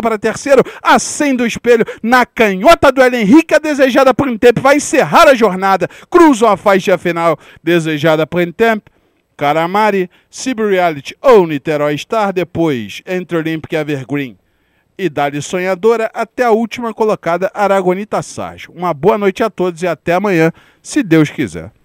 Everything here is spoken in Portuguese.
para terceiro, acende o espelho na canhota do Helen Henrique, a desejada por um tempo, vai encerrar a jornada, cruzam a faixa final, desejada por um tempo, Caramari, Cyber Reality ou Niterói Star, depois entre Olympic e Evergreen e Dali Sonhadora, até a última colocada, Aragonita Sage. Uma boa noite a todos e até amanhã, se Deus quiser.